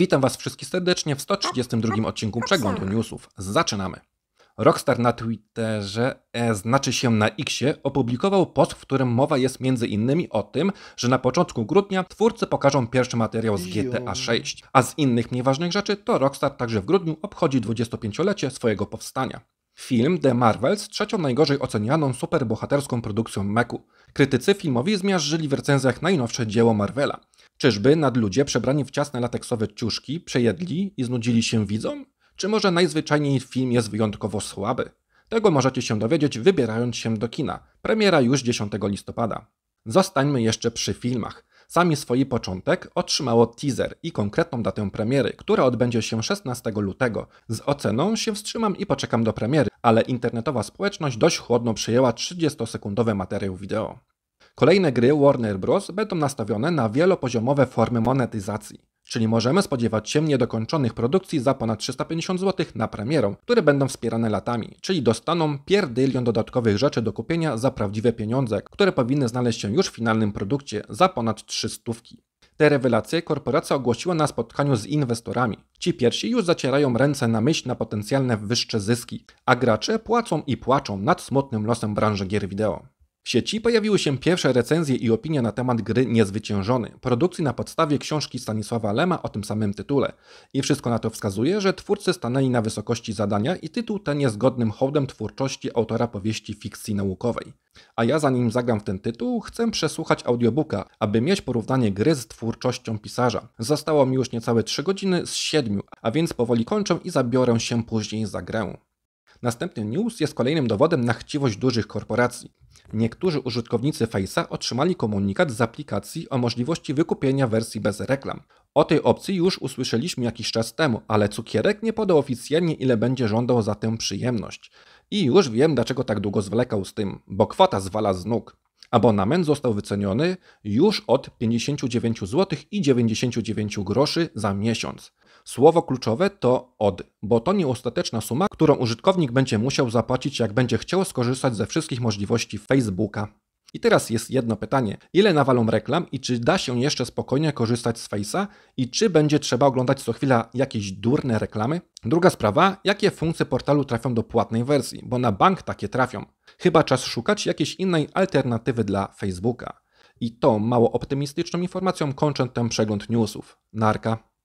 Witam Was wszystkich serdecznie w 132 tak, odcinku tak Przeglądu Newsów. Zaczynamy. Rockstar na Twitterze, e, znaczy się na Xie, opublikował post, w którym mowa jest między innymi o tym, że na początku grudnia twórcy pokażą pierwszy materiał z GTA 6, a z innych mniej ważnych rzeczy to Rockstar także w grudniu obchodzi 25-lecie swojego powstania. Film The Marvels trzecią najgorzej ocenianą superbohaterską produkcją Meku. Krytycy filmowi zmiażdżyli w recenzjach najnowsze dzieło Marvela. Czyżby nadludzie przebrani w ciasne lateksowe ciuszki przejedli i znudzili się widzom? Czy może najzwyczajniej film jest wyjątkowo słaby? Tego możecie się dowiedzieć wybierając się do kina. Premiera już 10 listopada. Zostańmy jeszcze przy filmach. Sami swój początek otrzymało teaser i konkretną datę premiery, która odbędzie się 16 lutego. Z oceną się wstrzymam i poczekam do premiery, ale internetowa społeczność dość chłodno przyjęła 30-sekundowy materiał wideo. Kolejne gry Warner Bros. będą nastawione na wielopoziomowe formy monetyzacji, czyli możemy spodziewać się niedokończonych produkcji za ponad 350 zł na premierę, które będą wspierane latami, czyli dostaną pierdylion dodatkowych rzeczy do kupienia za prawdziwe pieniądze, które powinny znaleźć się już w finalnym produkcie za ponad 300. Te rewelacje korporacja ogłosiła na spotkaniu z inwestorami. Ci pierwsi już zacierają ręce na myśl na potencjalne wyższe zyski, a gracze płacą i płaczą nad smutnym losem branży gier wideo. W sieci pojawiły się pierwsze recenzje i opinie na temat gry Niezwyciężony, produkcji na podstawie książki Stanisława Lema o tym samym tytule. I wszystko na to wskazuje, że twórcy stanęli na wysokości zadania i tytuł ten jest godnym hołdem twórczości autora powieści fikcji naukowej. A ja zanim zagram w ten tytuł, chcę przesłuchać audiobooka, aby mieć porównanie gry z twórczością pisarza. Zostało mi już niecałe 3 godziny z 7, a więc powoli kończę i zabiorę się później za grę. Następny news jest kolejnym dowodem na chciwość dużych korporacji. Niektórzy użytkownicy Face'a otrzymali komunikat z aplikacji o możliwości wykupienia wersji bez reklam. O tej opcji już usłyszeliśmy jakiś czas temu, ale cukierek nie podał oficjalnie ile będzie żądał za tę przyjemność. I już wiem dlaczego tak długo zwlekał z tym, bo kwota zwala z nóg. Abonament został wyceniony już od 59 zł i 99 groszy za miesiąc. Słowo kluczowe to od, bo to nie ostateczna suma, którą użytkownik będzie musiał zapłacić, jak będzie chciał skorzystać ze wszystkich możliwości Facebooka. I teraz jest jedno pytanie: ile nawalą reklam i czy da się jeszcze spokojnie korzystać z Face'a i czy będzie trzeba oglądać co chwila jakieś durne reklamy? Druga sprawa: jakie funkcje portalu trafią do płatnej wersji, bo na bank takie trafią. Chyba czas szukać jakiejś innej alternatywy dla Facebooka. I tą mało optymistyczną informacją kończę ten przegląd newsów. Narka.